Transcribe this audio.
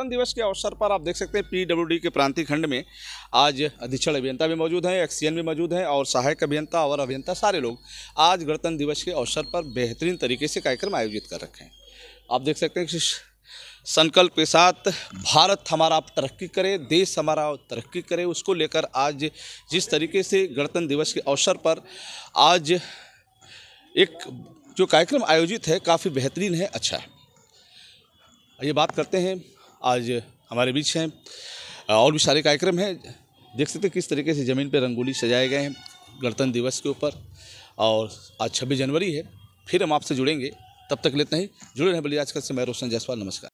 गणतंत्र दिवस के अवसर पर आप देख सकते हैं पीडब्ल्यूडी के प्रांतीय खंड में आज अधीक्षण अभियंता भी मौजूद हैं एक्सीएन भी मौजूद हैं और सहायक अभियंता और अभियंता सारे लोग आज गणतंत्र दिवस के अवसर पर बेहतरीन तरीके से कार्यक्रम आयोजित कर रखे हैं आप देख सकते हैं कि संकल्प के साथ भारत हमारा तरक्की करे देश हमारा तरक्की करे उसको लेकर आज जिस तरीके से गणतंत्र दिवस के अवसर पर आज एक जो कार्यक्रम आयोजित है काफ़ी बेहतरीन है अच्छा है ये बात करते हैं आज हमारे बीच हैं और भी सारे कार्यक्रम हैं देख सकते किस तरीके से ज़मीन पर रंगोली सजाए गए हैं गणतंत्र दिवस के ऊपर और आज छब्बीस जनवरी है फिर हम आपसे जुड़ेंगे तब तक लेते हैं जुड़े रहें बलिया आजकल से मैं रोशन जायसवाल नमस्कार